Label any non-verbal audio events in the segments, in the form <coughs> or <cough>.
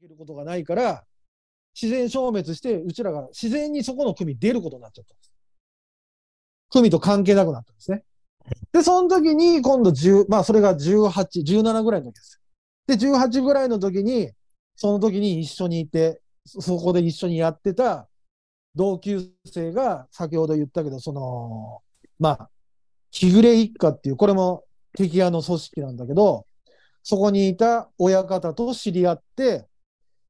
けることがないから、自然消滅して、うちらが自然にそこの組出ることになっちゃったんです。組と関係なくなったんですね。で、その時に今度10、まあそれが18、17ぐらいの時です。で、18ぐらいの時に、その時に一緒にいて、そこで一緒にやってた同級生が、先ほど言ったけど、その、まあ、日暮れ一家っていう、これも敵屋の組織なんだけど、そこにいた親方と知り合って、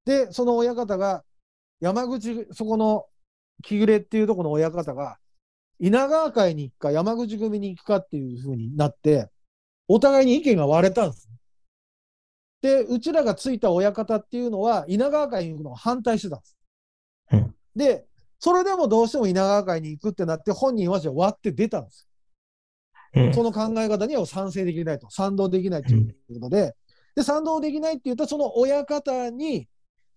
で、その親方が、山口、そこの木暮っていうとこの親方が、稲川会に行くか、山口組に行くかっていうふうになって、お互いに意見が割れたんです。で、うちらがついた親方っていうのは、稲川会に行くのを反対してたんです。うん、で、それでもどうしても稲川会に行くってなって、本人はじゃあ割って出たんです。その考え方には賛成できないと、賛同できないということで、うん、で賛同できないって言ったその親方に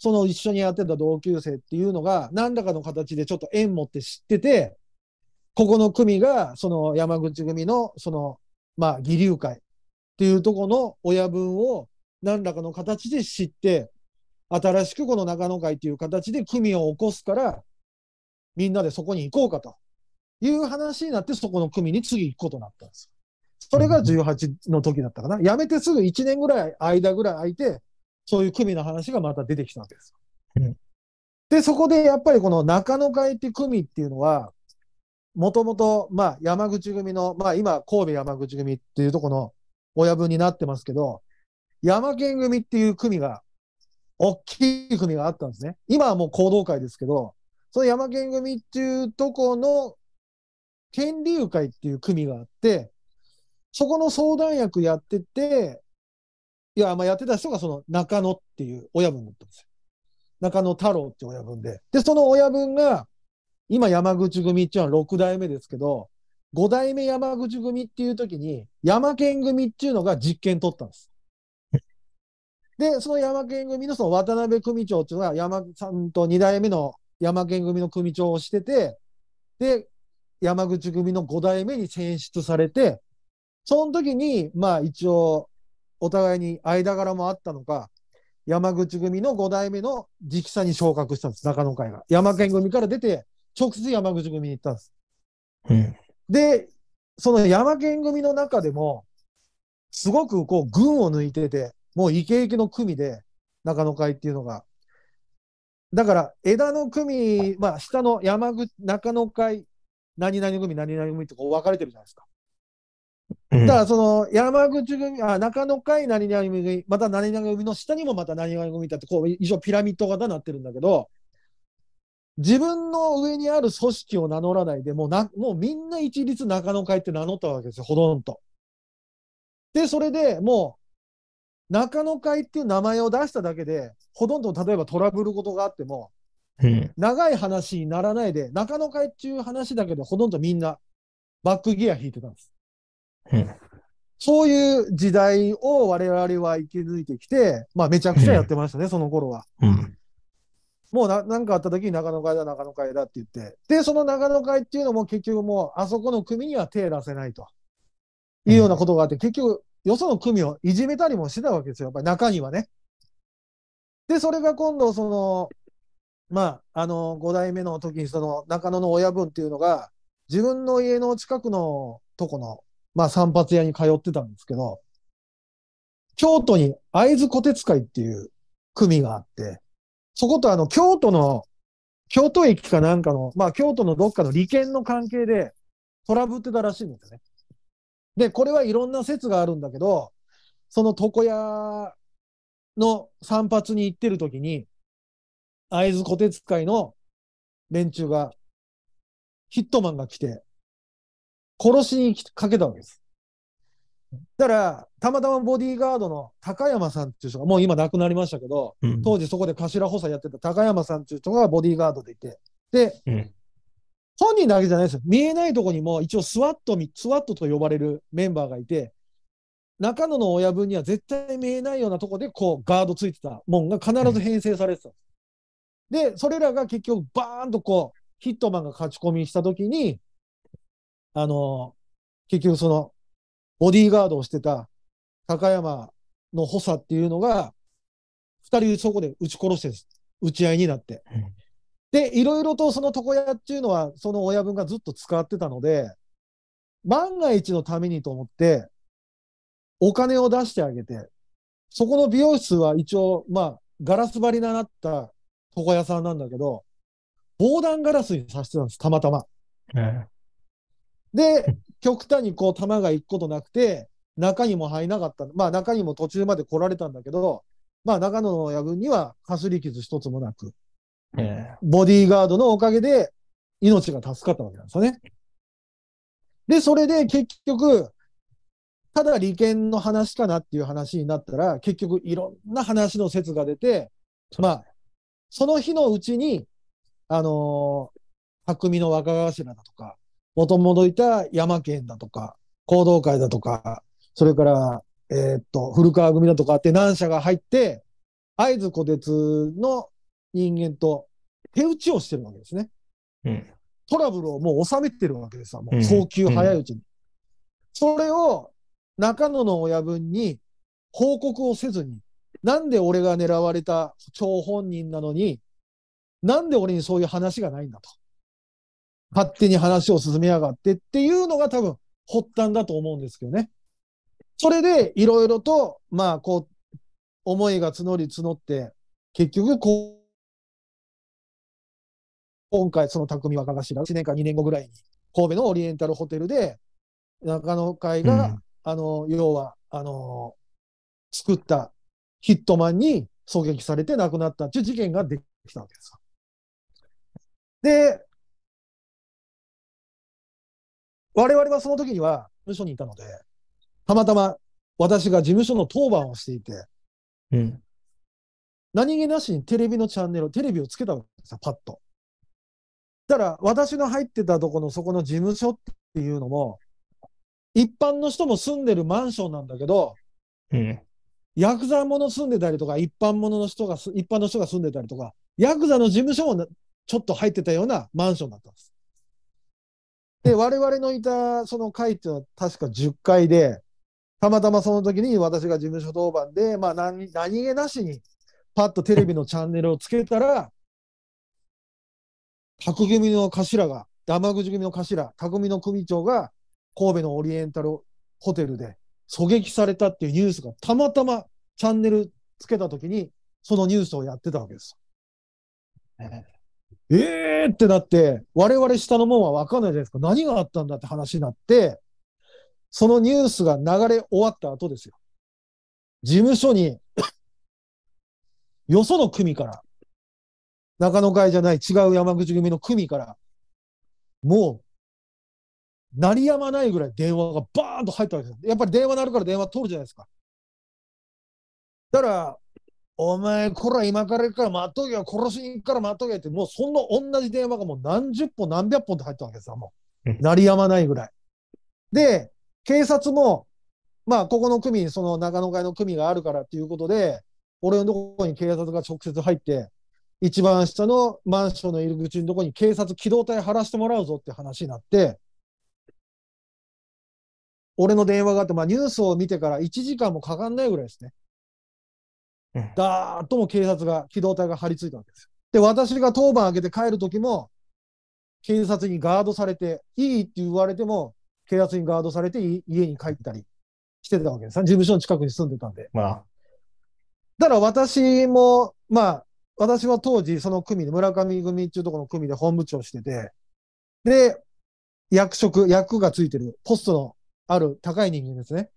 その一緒にやってた同級生っていうのが、何らかの形でちょっと縁持って知ってて、ここの組が、その山口組の、その、まあ、義龍会っていうとこの親分を何らかの形で知って、新しくこの中野会という形で組を起こすから、みんなでそこに行こうかという話になって、そこの組に次行くことになったんです。それが18の時だったかな。辞めてすぐ1年ぐらい間ぐらい空いて、そういう組の話がまた出てきたわけです。うん、で、そこでやっぱりこの中野会って組っていうのは、もともと、まあ、山口組の、まあ、今、神戸山口組っていうとこの親分になってますけど、山県組っていう組が、大きい組があったんですね。今はもう行動会ですけど、その山県組っていうとこの、県竜会っていう組があって、そこの相談役やってて、いや、まあ、やってた人がその中野っていう親分だったんですよ。中野太郎って親分で。で、その親分が、今山口組っていうのは6代目ですけど、5代目山口組っていう時に、山県組っていうのが実験取ったんです。で、その山県組のその渡辺組長っていうのが山さんと2代目の山県組の組長をしてて、で、山口組の5代目に選出されて、その時に、まあ一応、お互いに間柄もあったのか、山口組の5代目の直さに昇格したんです、中野会が。山県組から出て、直接山口組に行ったんです。うん、で、その山県組の中でも、すごくこう、群を抜いてて、もうイケイケの組で、中野会っていうのが。だから、枝の組、まあ、下の山口、中野会、何々組、何々組ってこう分かれてるじゃないですか。だからその山口組、あ中野会何々組、また何々組の下にもまた何々組だって、こう、一応ピラミッド型になってるんだけど、自分の上にある組織を名乗らないで、もうな、もうみんな一律中野会って名乗ったわけですよ、ほとんど。で、それでもう、中野会っていう名前を出しただけで、ほとんど例えばトラブルとがあっても、うん、長い話にならないで、中野会っていう話だけで、ほとんどみんなバックギア引いてたんです。うん、そういう時代を我々は生き抜いてきて、まあめちゃくちゃやってましたね、うん、その頃は。うん、もう何かあった時に中野会だ、中野会だって言って。で、その中野会っていうのも結局もうあそこの組には手出せないと。いうようなことがあって、結局、よその組をいじめたりもしてたわけですよ。やっぱり中にはね。で、それが今度、その、まあ、あの、5代目の時に、その中野の親分っていうのが、自分の家の近くのとこのまあ散髪屋に通ってたんですけど、京都に会津小手使会っていう組があって、そことあの京都の、京都駅かなんかの、まあ京都のどっかの利権の関係でトラブってたらしいんですね。で、これはいろんな説があるんだけど、その床屋の散髪に行ってる時に、会津小手使会の連中が、ヒットマンが来て、殺しにかけたわけです。だから、たまたまボディーガードの高山さんっていう人が、もう今亡くなりましたけど、うん、当時そこで頭補佐やってた高山さんっていう人がボディーガードでいて、で、うん、本人だけじゃないですよ。見えないとこにも一応スワット、スワットと呼ばれるメンバーがいて、中野の親分には絶対見えないようなとこでこうガードついてたもんが必ず編成されてたんです。うん、で、それらが結局バーンとこうヒットマンが勝ち込みしたときに、あの、結局その、ボディーガードをしてた高山の補佐っていうのが、二人そこで撃ち殺して撃ち合いになって。で、いろいろとその床屋っていうのは、その親分がずっと使ってたので、万が一のためにと思って、お金を出してあげて、そこの美容室は一応、まあ、ガラス張りになった床屋さんなんだけど、防弾ガラスにさせてたんです、たまたま。で、極端にこう球が行くことなくて、中にも入らなかった。まあ中にも途中まで来られたんだけど、まあ中野の野軍にはかすり傷一つもなく、えボディーガードのおかげで命が助かったわけなんですよね。で、それで結局、ただ利権の話かなっていう話になったら、結局いろんな話の説が出て、まあ、その日のうちに、あのー、匠の若頭だとか、もともといた山県だとか、行動会だとか、それから、えー、っと、古川組だとかって何社が入って、会津小鉄の人間と手打ちをしてるわけですね。うん、トラブルをもう収めてるわけですわ、もう早急早いうちに。うんうん、それを中野の親分に報告をせずに、なんで俺が狙われた張本人なのに、なんで俺にそういう話がないんだと。勝手に話を進めやがってっていうのが多分発端だと思うんですけどね。それでいろいろと、まあこう、思いが募り募って、結局こう、今回その匠若頭、1年か2年後ぐらいに、神戸のオリエンタルホテルで、中野会が、うん、あの、要は、あの、作ったヒットマンに狙撃されて亡くなったっていう事件ができたわけですで、我々はその時には事務所にいたので、たまたま私が事務所の当番をしていて、うん、何気なしにテレビのチャンネル、テレビをつけたわけですよ、パッと。だから、私が入ってたとこの、そこの事務所っていうのも、一般の人も住んでるマンションなんだけど、うん、ヤクザもの住んでたりとか、一般者の人が、一般の人が住んでたりとか、ヤクザの事務所もちょっと入ってたようなマンションだったんです。で、我々のいたその会っていうのは確か10回で、たまたまその時に私が事務所当番で、まあ何、何気なしに、パッとテレビのチャンネルをつけたら、宅組の頭が、山口組の頭、匠の組長が、神戸のオリエンタルホテルで狙撃されたっていうニュースが、たまたまチャンネルつけた時に、そのニュースをやってたわけです。えーってなって、我々下の門はわかんないじゃないですか。何があったんだって話になって、そのニュースが流れ終わった後ですよ。事務所に <coughs> よその組から、中野会じゃない違う山口組の組から、もう、鳴りやまないぐらい電話がバーンと入ったわけです。やっぱり電話鳴るから電話通るじゃないですか。だから、お前、こら、今から行くから待っとけよ、殺しに行くから待っとけって、もうそんな同じ電話がもう何十本、何百本って入ったわけですよ、もう。鳴りやまないぐらい。で、警察も、まあ、ここの組、その中野会の組があるからっていうことで、俺のところに警察が直接入って、一番下のマンションの入り口のところに警察機動隊張らしてもらうぞって話になって、俺の電話があって、まあ、ニュースを見てから1時間もかかんないぐらいですね。だーっとも警察が、機動隊が張り付いたわけですよ。で、私が当番開けて帰るときも、警察にガードされて、いいって言われても、警察にガードされて家に帰ったりしてたわけです。事務所の近くに住んでたんで。まあ。だから私も、まあ、私は当時、その組で、村上組っていうところの組で本部長してて、で、役職、役がついてる、ポストのある高い人間ですね。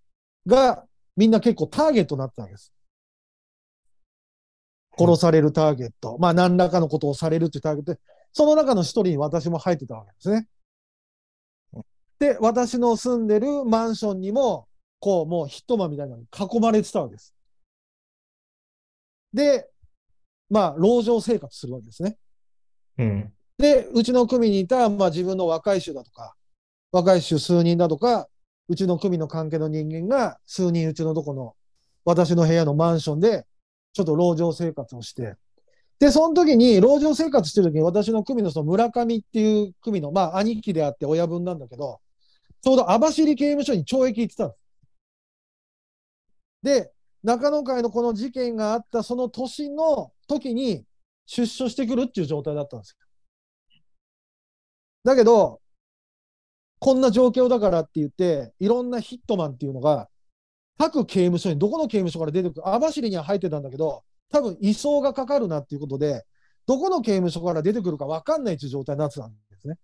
が、みんな結構ターゲットになったわけです。殺されるターゲット、まあ何らかのことをされるというターゲットで、その中の一人に私も入ってたわけですね。で、私の住んでるマンションにも、こう、もうヒットマンみたいなのに囲まれてたわけです。で、まあ、籠城生活するわけですね。うん、で、うちの組にいた、まあ、自分の若い衆だとか、若い衆数人だとか、うちの組の関係の人間が数人うちのどこの、私の部屋のマンションでちょっと籠城生活をして。で、その時に、籠城生活してる時に、私の組のその村上っていう組の、まあ、兄貴であって親分なんだけど、ちょうど網走刑務所に懲役行ってたんです。で、中野会のこの事件があったその年の時に出所してくるっていう状態だったんですよ。だけど、こんな状況だからって言って、いろんなヒットマンっていうのが各刑務所に、どこの刑務所から出てくる、網走には入ってたんだけど、多分移送がかかるなっていうことで、どこの刑務所から出てくるか分かんないという状態になってたんですね。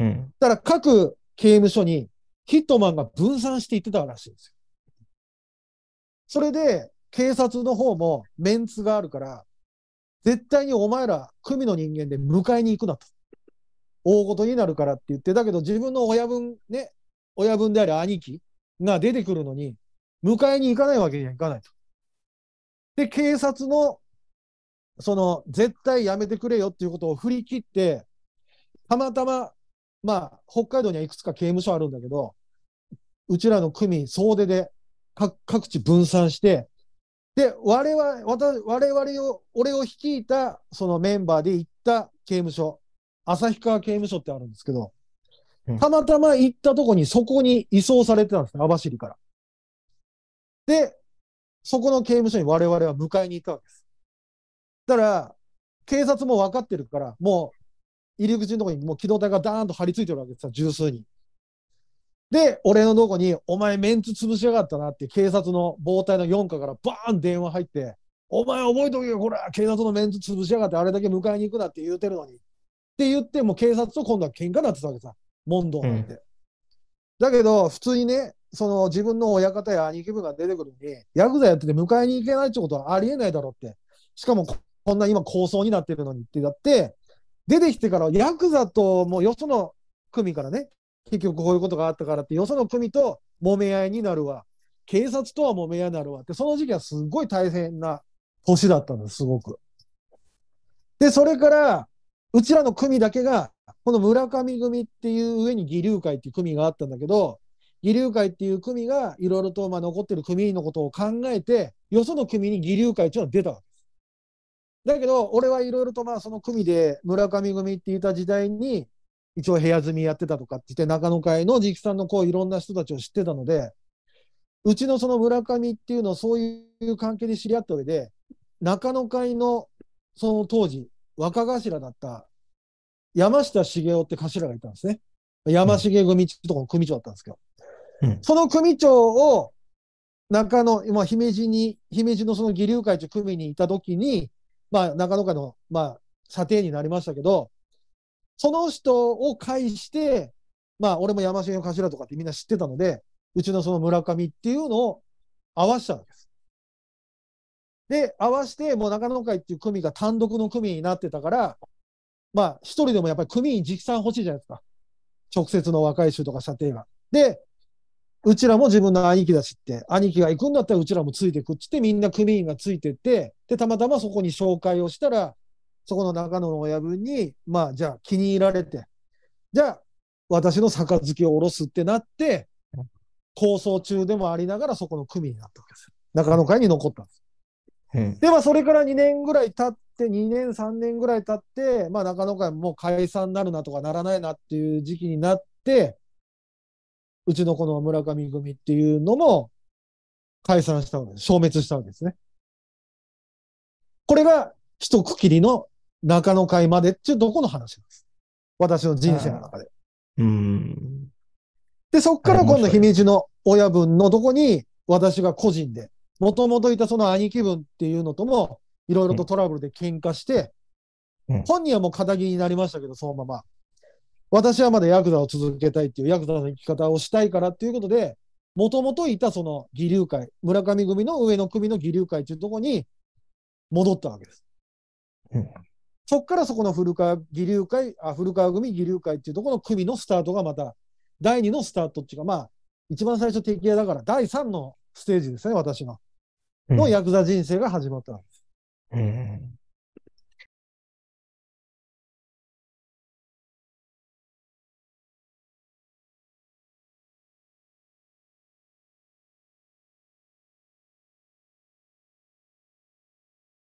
うん、だから各刑務所にヒットマンが分散していってたらしいんですよ。それで、警察の方もメンツがあるから、絶対にお前ら、組の人間で迎えに行くなと。大事になるからって言って、だけど自分の親分、ね、親分であり兄貴が出てくるのに、迎えに行かないわけにはいかないと。で、警察の、その、絶対やめてくれよっていうことを振り切って、たまたま、まあ、北海道にはいくつか刑務所あるんだけど、うちらの組総出で各各地分散して、で、我々、私、我々を、俺を率いた、そのメンバーで行った刑務所、旭川刑務所ってあるんですけど、たまたま行ったとこに、そこに移送されてたんですね、網走から。で、そこの刑務所に我々は迎えに行ったわけです。だから、警察も分かってるから、もう入り口のとこにもう機動隊がダーンと張り付いてるわけですよ、十数人。で、俺のとこに、お前メンツ潰しやがったなって、警察の防隊の4課からバーン電話入って、お前覚えとけよ、これ、警察のメンツ潰しやがって、あれだけ迎えに行くなって言うてるのに。って言って、もう警察と今度は喧嘩になってたわけさ、問答なんて。うん、だけど、普通にね、その自分の親方や兄貴分が出てくるのに、ヤクザやってて迎えに行けないってことはありえないだろうって。しかもこんな今構想になってるのにってだって、出てきてからヤクザともうよその組からね、結局こういうことがあったからって、よその組と揉め合いになるわ。警察とは揉め合いになるわって、その時期はすごい大変な年だったんです、すごく。で、それから、うちらの組だけが、この村上組っていう上に義龍会っていう組があったんだけど、義龍会っていう組がいろいろとまあ残ってる組員のことを考えてよその組に義龍会っていうのは出たわけです。だけど俺はいろいろとまあその組で村上組って言った時代に一応部屋住みやってたとかって言って中野会の直さんのこういろんな人たちを知ってたのでうちのその村上っていうのはそういう関係で知り合った上で中野会のその当時若頭だった山下茂雄って頭がいたんですね。山重組ってとこの組長だったんですけど、その組長を中野、今、姫路に、姫路のその義龍会長組にいたときに、まあ、中野会の、まあ、査定になりましたけど、その人を介して、まあ、俺も山重頭とかってみんな知ってたので、うちのその村上っていうのを合わしたわけです。で、合わして、もう中野会っていう組が単独の組になってたから、まあ、一人でもやっぱり組員直参欲しいじゃないですか。直接の若い衆とか査定が。で、うちらも自分の兄貴だしって、兄貴が行くんだったらうちらもついてくっつって、みんな組員がついてって、で、たまたまそこに紹介をしたら、そこの中野の親分に、まあ、じゃあ気に入られて、じゃあ、私の杯を下ろすってなって、構想中でもありながらそこの組になったわけです。中野会に残ったんです。で、まあ、それから2年ぐらい経って、2年、3年ぐらい経って、まあ、中野会も解散なるなとかならないなっていう時期になって、うちのこの村上組っていうのも解散したわけです。消滅したわけですね。これが一区切りの中野会までっていうどこの話です。私の人生の中で。うん。で、そっから今度、姫路の親分のとこに、私が個人で、もともといたその兄貴分っていうのとも、いろいろとトラブルで喧嘩して、うん、本人はもう仇になりましたけど、そのまま。私はまだヤクザを続けたいっていうヤクザの生き方をしたいからっていうことでもともといたその義流会村上組の上の組の義流会っていうところに戻ったわけです。うん、そこからそこの古川義流会あ古川組義流会っていうところの組のスタートがまた第2のスタートっていうかまあ一番最初敵屋だから第3のステージですね私の。のヤクザ人生が始まったんです。うん、